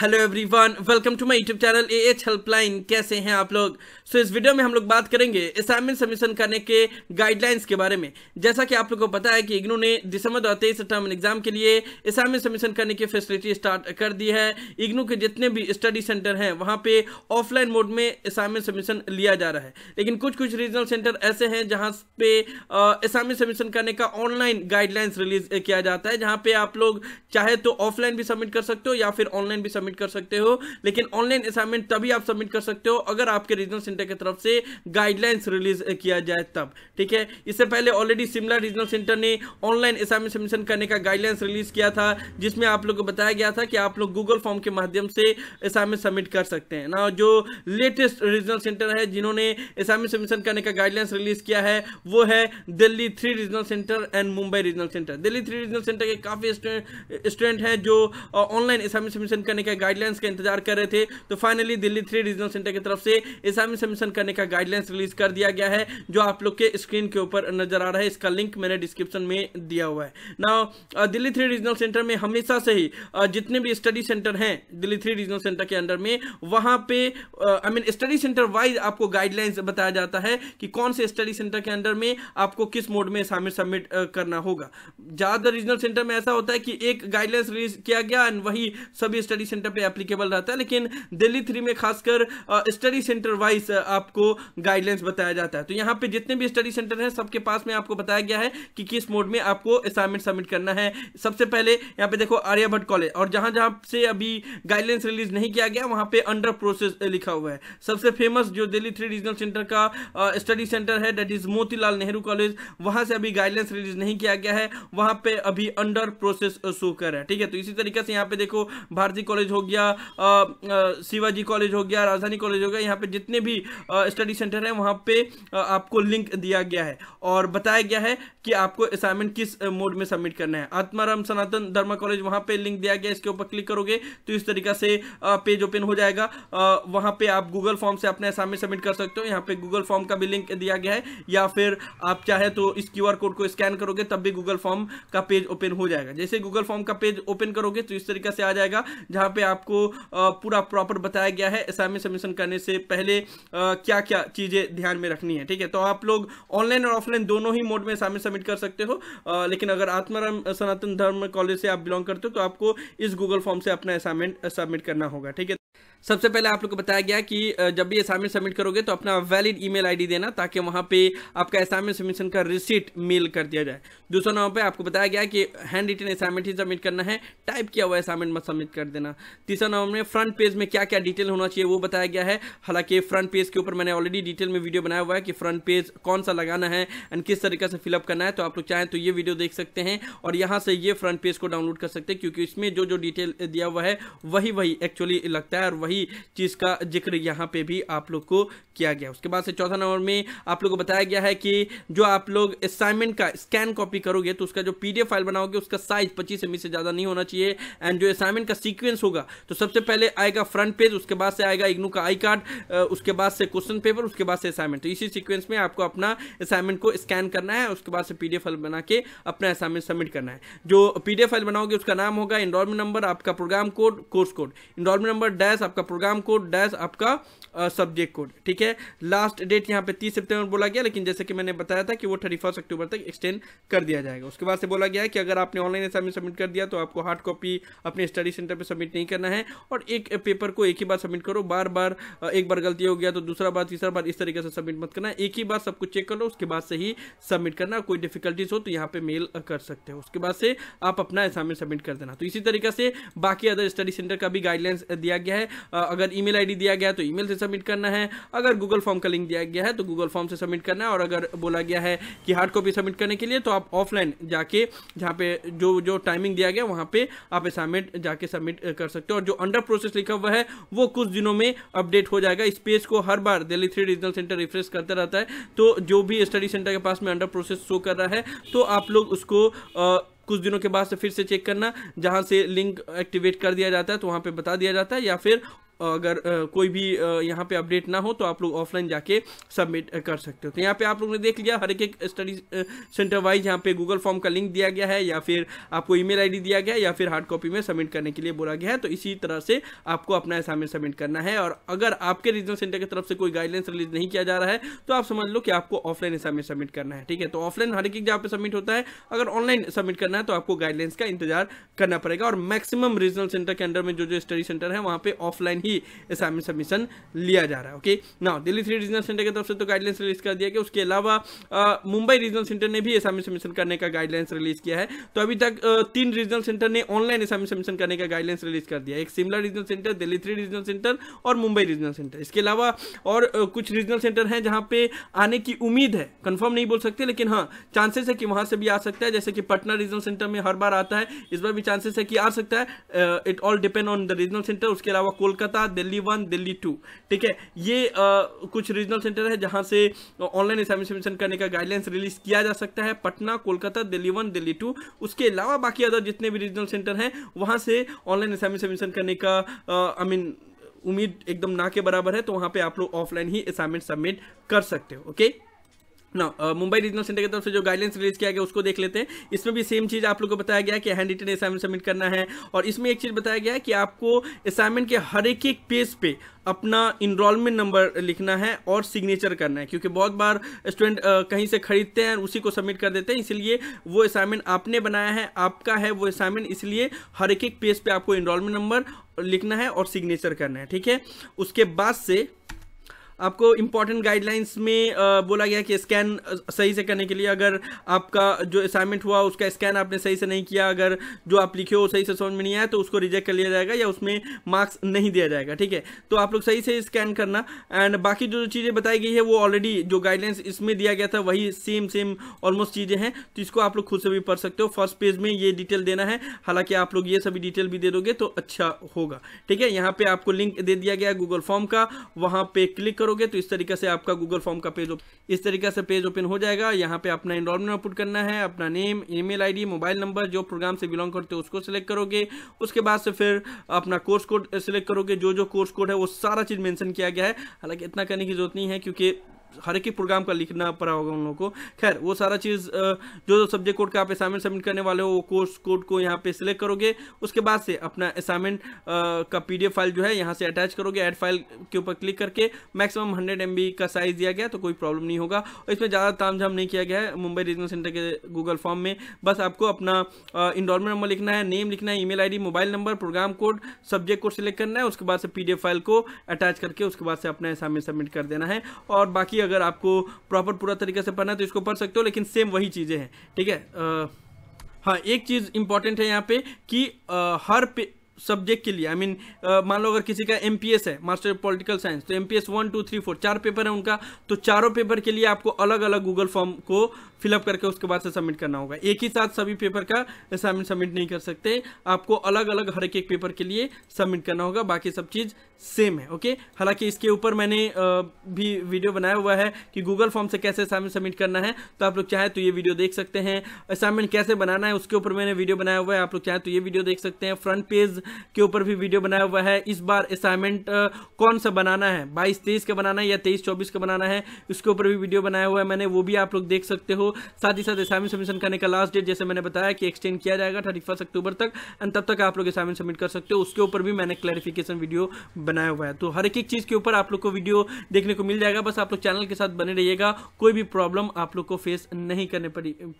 hello everyone welcome to my YouTube channel A H helpline कैसे हैं आप लोग सो so, इस वीडियो में हम लोग बात करेंगे असाइनमेंट सबमिशन करने के गाइडलाइंस के बारे में जैसा कि आप लोग को पता है कि इग्नू ने दिसंबर दो तेईस टर्म एग्जाम के लिए असाइनमेंट सबमिशन करने की फैसिलिटी स्टार्ट कर दी है इग्नू के जितने भी स्टडी सेंटर हैं वहाँ पे ऑफलाइन मोड में असाइनमेंट सबमिशन लिया जा रहा है लेकिन कुछ कुछ रीजनल सेंटर ऐसे हैं जहाँ पे असाइनमेंट सबमिशन करने का ऑनलाइन गाइडलाइंस रिलीज किया जाता है जहाँ पे आप लोग चाहे तो ऑफलाइन भी सबमिट कर सकते हो या फिर ऑनलाइन भी सबमिट कर सकते हो लेकिन ऑनलाइन असाइनमेंट तभी आप सबमिट कर सकते हो अगर आपके रीजनल सेंटर की तरफ से गाइडलाइंस रिलीज किया जाए तब ठीक है इससे पहले ऑलरेडी शिमला रीजनल सेंटर ने ऑनलाइन असाइनमेंट सबमिशन करने का गाइडलाइंस रिलीज किया था जिसमें आप लोग को बताया गया था कि आप लोग गूगल फॉर्म के माध्यम से असाइनमेंट सबमिट कर सकते हैं ना जो लेटेस्ट रीजनल सेंटर है जिन्होंने असाइनमेंट सबमिशन करने का गाइडलाइंस रिलीज किया है वो है Delhi three regional centre and Mumbai regional centre Delhi three regional centre के काफ़ी स्टूडेंट हैं जो ऑनलाइन असाइनमेंट सबमिशन करने का गाइडलाइंस का इंतजार कर रहे थे तो finally Delhi three regional centre की तरफ से एग्जाम सबमिशन करने का गाइडलाइंस रिलीज कर दिया गया है जो आप लोग के स्क्रीन के ऊपर नजर आ रहा है इसका लिंक मैंने डिस्क्रिप्शन में दिया हुआ है ना दिल्ली थ्री रीजनल सेंटर में हमेशा से ही जितने भी स्टडी सेंटर हैं दिल्ली थ्री रीजनल सेंटर के अंडर में वहाँ पे I mean study centre wise आपको गाइडलाइंस बताया जाता है कि कौन से स्टडी सेंटर के अंडर में आपको किस मोड में शामिल सबमिट करना होगा ज़्यादातर रीजनल सेंटर में ऐसा होता है कि एक गाइडलाइंस रिलीज किया गया एंड वही सभी स्टडी सेंटर सेंटर पे एप्लीकेबल रहता है लेकिन दिल्ली थ्री में खासकर स्टडी सेंटर वाइज आपको गाइडलाइंस बताया जाता है तो यहाँ पे जितने भी स्टडी सेंटर हैं सबके पास में आपको बताया गया है कि किस मोड में आपको असाइनमेंट सबमिट करना है सबसे पहले यहाँ पे देखो आर्याभट्ट कॉलेज और जहां जहां से अभी गाइडलाइंस रिलीज नहीं किया गया वहां पे अंडर प्रोसेस लिखा हुआ है सबसे फेमस जो दिल्ली थ्री रीजनल सेंटर का स्टडी सेंटर है that is Motilal Nehru college वहां से अभी गाइडलाइंस रिलीज नहीं किया गया है वहां पे अभी अंडर प्रोसेस शो कर है ठीक है तो इसी तरीके से यहाँ पे देखो भारतीय कॉलेज हो गया शिवाजी कॉलेज हो गया राजधानी कॉलेज हो गया यहाँ पे जितने भी स्टडी सेंटर हैं वहाँ पे आपको लिंक दिया गया है और बताया गया है कि आपको असाइनमेंट किस मोड में सबमिट करना है आत्माराम सनातन धर्मा कॉलेज वहाँ पे लिंक दिया गया इसके ऊपर क्लिक करोगे तो इस तरीका से पेज ओपन हो जाएगा वहाँ पे आप गूगल फॉर्म से अपने असाइनमेंट सबमिट कर सकते हो यहाँ पे गूगल फॉर्म का भी लिंक दिया गया है या फिर आप चाहे तो इस क्यू कोड को स्कैन करोगे तब भी गूगल फॉर्म का पेज ओपन हो जाएगा जैसे गूगल फॉर्म का पेज ओपन करोगे तो इस तरीका से आ जाएगा जहाँ पे आपको पूरा प्रॉपर बताया गया है असाइनमेंट सबमिशन करने से पहले क्या क्या चीज़ें ध्यान में रखनी है ठीक है तो आप लोग ऑनलाइन और ऑफलाइन दोनों ही मोड में असाइनमेंट सबमिट कर सकते हो लेकिन अगर आत्माराम सनातन धर्म कॉलेज से आप बिलोंग करते हो तो आपको इस गूगल फॉर्म से अपना असाइनमेंट सबमिट करना होगा ठीक है सबसे पहले आप लोग को बताया गया कि जब भी असाइनमेंट सबमिट करोगे तो अपना वैलिड ईमेल आईडी देना ताकि वहाँ पे आपका असाइनमेंट सबमिशन का रिसिट मेल कर दिया जाए दूसरा नंबर पे आपको बताया गया कि हैंड रिटन असाइनमेंट ही सबमिट करना है टाइप किया हुआ असाइनमेंट मत सबमिट कर देना तीसरा नंबर में फ्रंट पेज में क्या क्या डिटेल होना चाहिए वो बताया गया है हालांकि फ्रंट पेज के ऊपर मैंने ऑलरेडी डिटेल में वीडियो बनाया हुआ है कि फ्रंट पेज कौन सा लगाना है एंड किस तरीके से फिलअप करना है तो आप लोग चाहें तो ये वीडियो देख सकते हैं और यहाँ से ये फ्रंट पेज को डाउनलोड कर सकते हैं क्योंकि इसमें जो जो डिटेल दिया हुआ है वही वही एक्चुअली लगता है और वही बड़ी चीज़ का जिक्र यहाँ पे भी आप लोग को किया गया उसके बाद से चौथा नंबर में आप लोग को बताया गया है कि जो आप लोग असाइनमेंट का स्कैन कॉपी करोगे तो उसका जो पीडीएफ फाइल बनाओगे उसका साइज पच्चीस एम से ज़्यादा नहीं होना चाहिए एंड जो असाइनमेंट का सीक्वेंस होगा तो सबसे पहले आएगा फ्रंट पेज उसके बाद से आएगा इग्नू का आई कार्ड उसके बाद से क्वेश्चन पेपर उसके बाद से असाइनमेंट तो इसी सिक्वेंस में आपको अपना असाइनमेंट को स्कैन करना है उसके बाद से पीडीएफ फाइल बना के अपना असाइनमेंट सबमिट करना है जो पीडीएफ फाइल बनाओगे उसका नाम होगा इंडोलमेंट नंबर आपका programme code course code enrolment number dash आपका प्रोग्राम कोड डैश आपका सब्जेक्ट कोड ठीक है लास्ट डेट यहाँ पे तीस सितंबर बोला गया लेकिन जैसे कि मैंने बताया था कि वो थर्टी फर्स्ट अक्टूबर तक एक्सटेंड कर दिया जाएगा उसके बाद से बोला गया है कि अगर आपने ऑनलाइन एग्जाम सबमिट कर दिया तो आपको हार्ड कॉपी अपने स्टडी सेंटर पर सबमिट नहीं करना है और एक पेपर को एक ही बार सबमिट करो बार बार एक बार गलती हो गया तो दूसरा बार तीसरा बार इस तरीके से सबमिट मत करना एक ही बार सब कुछ चेक कर लो उसके बाद से ही सबमिट करना कोई डिफिकल्टीज हो तो यहाँ पे मेल कर सकते हो उसके बाद से आप अपना असाइनमेंट सबमिट कर देना तो इसी तरीके से बाकी अदर स्टडी सेंटर का भी गाइडलाइंस दिया गया है अगर ईमेल आईडी दिया गया तो ईमेल से सबमिट करना है अगर गूगल फॉर्म का लिंक दिया गया है तो गूगल फॉर्म से सबमिट करना है और अगर बोला गया है कि हार्ड कॉपी सबमिट करने के लिए तो आप ऑफलाइन जाके जहाँ पे जो जो टाइमिंग दिया गया वहाँ पे आप असाइनमेंट जाके सबमिट कर सकते हो और जो अंडर प्रोसेस लिखा हुआ है वो कुछ दिनों में अपडेट हो जाएगा इस पेज को हर बार Delhi three regional centre refresh करता रहता है तो जो भी स्टडी सेंटर के पास में अंडर प्रोसेस शो कर रहा है तो आप लोग उसको आ, कुछ दिनों के बाद से फिर से चेक करना जहां से लिंक एक्टिवेट कर दिया जाता है तो वहां पर बता दिया जाता है या फिर अगर कोई भी यहाँ पे अपडेट ना हो तो आप लोग ऑफलाइन जाके सबमिट कर सकते हो तो यहाँ पे आप लोग ने देख लिया हर एक स्टडी सेंटर वाइज यहाँ पे गूगल फॉर्म का लिंक दिया गया है या फिर आपको ईमेल आईडी दिया गया है या फिर हार्ड कॉपी में सबमिट करने के लिए बोला गया है तो इसी तरह से आपको अपना असाइनमेंट सबमिट करना है और अगर आपके रीजनल सेंटर की तरफ से कोई गाइडलाइंस रिलीज नहीं किया जा रहा है तो आप समझ लो कि आपको ऑफलाइन असाइनमेंट सबमिट करना है ठीक है तो ऑफलाइन हर एक जहाँ पे सबमिट होता है अगर ऑनलाइन सबमिट करना है तो आपको गाइडलाइंस का इंतजार करना पड़ेगा और मैक्सिमम रीजनल सेंटर के अंडर में जो जो स्टडी सेंटर है वहाँ पे ऑफलाइन ही असाइनमेंट सबमिशन लिया जा रहा है ओके ना दिल्ली थ्री रीजनल सेंटर की तरफ से तो गाइडलाइंस रिलीज कर दिया गया उसके अलावा मुंबई रीजनल सेंटर ने भी असाइनमेंट सबमिशन करने का गाइडलाइंस रिलीज किया है तो अभी तक तीन रीजनल सेंटर ने ऑनलाइन असाइनमेंट सबमिशन करने का गाइडलाइंस रिलीज कर दिया एक Shimla regional centre Delhi three regional centre और मुंबई रीजनल सेंटर इसके अलावा और कुछ रीजनल सेंटर हैं जहाँ पे आने की उम्मीद है कंफर्म नहीं बोल सकते लेकिन हाँ चांसेस है कि वहाँ से भी आ सकता है जैसे कि पटना रीजनल सेंटर में हर बार आता है इस बार भी चांसेस है कि आ सकता है it all depend on the regional centre उसके अलावा कोलकाता कोलकाता दिल्ली वन दिल्ली टू ठीक है ये आ, कुछ रीजनल सेंटर है जहां से ऑनलाइन एग्जामिनेशन करने का गाइडलाइंस रिलीज किया जा सकता है पटना कोलकाता दिल्ली वन दिल्ली टू उसके अलावा बाकी अदर जितने भी रीजनल सेंटर हैं वहां से ऑनलाइन एग्जामिनेशन करने का आई मीन उम्मीद एकदम ना के बराबर है तो वहां पे आप लोग ऑफलाइन ही असाइनमेंट सबमिट कर सकते हो ओके ना मुंबई रीजनल सेंटर की तरफ से जो गाइडलाइंस रिलीज किया गया उसको देख लेते हैं इसमें भी सेम चीज़ आप लोग को बताया गया कि हैंड रिटन असाइनमेंट सबमिट करना है और इसमें एक चीज़ बताया गया कि आपको असाइनमेंट के हर एक एक पेज पे अपना इनरोलमेंट नंबर लिखना है और सिग्नेचर करना है क्योंकि बहुत बार स्टूडेंट कहीं से खरीदते हैं उसी को सबमिट कर देते हैं इसलिए वो असाइनमेंट आपने बनाया है आपका है वो असाइनमेंट इसलिए हर एक एक पेज पे आपको इनरोलमेंट नंबर लिखना है और सिग्नेचर करना है ठीक है उसके बाद से आपको इंपॉर्टेंट गाइडलाइंस में बोला गया कि स्कैन सही से करने के लिए अगर आपका जो असाइनमेंट हुआ उसका स्कैन आपने सही से नहीं किया अगर जो आप लिखे हो सही से समझ में नहीं आया तो उसको रिजेक्ट कर लिया जाएगा या उसमें मार्क्स नहीं दिया जाएगा ठीक है तो आप लोग सही से स्कैन करना एंड बाकी जो जो चीज़ें बताई गई है वो ऑलरेडी जो गाइडलाइंस इसमें दिया गया था वही सेम सेम ऑलमोस्ट चीज़ें हैं तो इसको आप लोग खुद से भी पढ़ सकते हो फर्स्ट पेज में ये डिटेल देना है हालांकि आप लोग ये सभी डिटेल भी दे दोगे तो अच्छा होगा ठीक है यहाँ पर आपको लिंक दे दिया गया गूगल फॉर्म का वहाँ पर क्लिक करोगे तो इस तरीके से आपका गूगल फॉर्म का पेज इस तरीके से पेज ओपन हो जाएगा यहाँ पे अपना इनरोलमेंट अपलोड करना है अपना name email ID mobile number जो प्रोग्राम से बिलोंग करते हो उसको सिलेक्ट करोगे उसके बाद से फिर अपना कोर्स कोड सिलेक्ट करोगे जो जो कोर्स कोड है वो सारा चीज़ मैंशन किया गया है हालांकि इतना करने की जरूरत नहीं है क्योंकि हर एक प्रोग्राम का लिखना पड़ा होगा उन लोगों को खैर वो सारा चीज़ जो जो सब्जेक्ट कोड का आप असाइनमेंट सबमिट करने वाले हो वो कोर्स कोड को यहाँ पे सिलेक्ट करोगे उसके बाद से अपना असाइनमेंट का पी फाइल जो है यहाँ से अटैच करोगे एड फाइल के ऊपर क्लिक करके मैक्सिमम हंड्रेड एम का साइज़ दिया गया तो कोई प्रॉब्लम नहीं होगा और इसमें ज़्यादा तामझाम नहीं किया गया है मुंबई रीजनल सेंटर के गूगल फॉर्म में बस आपको अपना इंडोलमेंट नंबर लिखना है नेम लिखना है email ID mobile number programme code subject code select करना है उसके बाद से पीडीएफ फाइल को अटैच करके उसके बाद से अपना असाइनमेंट सबमिट कर देना है और बाकी अगर आपको प्रॉपर पूरा तरीके से पढ़ना है तो इसको पढ़ सकते हो लेकिन सेम वही चीज़ें हैं ठीक है हाँ एक चीज़ इंपॉर्टेंट है यहाँ पे कि आ, हर पे सब्जेक्ट के लिए आई मीन मान लो अगर किसी का एमपीएस है मास्टर ऑफ पॉलिटिकल साइंस तो MPS P S one two three four चार पेपर है उनका तो चारों पेपर के लिए आपको अलग अलग गूगल फॉर्म को फिलअप करके उसके बाद से सबमिट करना होगा एक ही साथ सभी पेपर का असाइनमेंट सबमिट नहीं कर सकते आपको अलग अलग हर एक पेपर के लिए सबमिट करना होगा बाकी सब चीज़ सेम है ओके हालांकि इसके ऊपर मैंने भी वीडियो बनाया हुआ है कि गूगल फॉर्म से कैसे असाइनमेंट सबमिट करना है तो आप लोग चाहे तो ये वीडियो देख सकते हैं असाइनमेंट कैसे बनाना है उसके ऊपर मैंने वीडियो बनाया हुआ है आप लोग चाहे तो ये वीडियो देख सकते हैं फ्रंट पेज के ऊपर भी वीडियो बनाया हुआ है इस बार असाइनमेंट कौन सा बनाना है बाईस तेईस का बनाना है या तेईस चौबीस का बनाना है उसके ऊपर भी वीडियो बनाया हुआ है मैंने वो भी आप लोग देख सकते हो साथ ही साथ असाइनमेंट सबमिशन करने का लास्ट डेट जैसे मैंने बताया कि एक्सटेंड किया जाएगा थर्टी अक्टूबर तक एंड तब तक आप लोग असाइनमेंट सबमिट कर सकते हो उसके ऊपर भी मैंने क्लैरिफिकेशन वीडियो बनाया हुआ है तो हर एक एक चीज़ के ऊपर आप लोग को वीडियो देखने को मिल जाएगा बस आप लोग चैनल के साथ बने रहिएगा कोई भी प्रॉब्लम आप लोग को फेस नहीं करने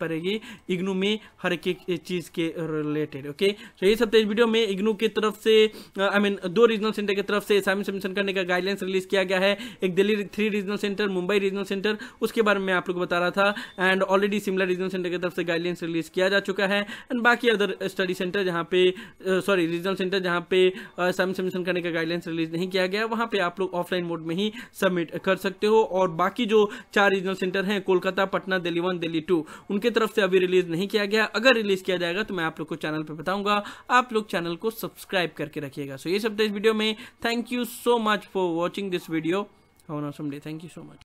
पड़ेगी इग्नू में हर एक एक चीज़ के रिलेटेड ओके तो ये सब तो इस वीडियो में इग्नू की तरफ से आई मीन दो रीजनल सेंटर की तरफ से असाइनमेंट सबमिशन करने का गाइडलाइंस रिलीज किया गया है एक Delhi three regional centre Mumbai regional centre उसके बारे में आप लोग बता रहा था and and already Shimla regional centre की तरफ से गाइडलाइंस रिलीज किया जा चुका है एंड बाकी अदर स्टडी सेंटर जहाँ पे सॉरी रीजनल सेंटर जहाँ पे सम सबमिशन करने का गाइडलाइंस रिलीज नहीं किया गया वहाँ पे आप लोग ऑफलाइन मोड में ही सबमिट कर सकते हो और बाकी जो चार रीजनल सेंटर हैं कोलकाता पटना दिल्ली वन दिल्ली टू उनके तरफ से अभी रिलीज नहीं किया गया अगर रिलीज किया जाएगा तो मैं आप लोग को चैनल पर बताऊंगा आप लोग चैनल को सब्सक्राइब करके रखिएगा सो so, ये सब था तो इस वीडियो में thank you so much for watching this video how an same thank you so much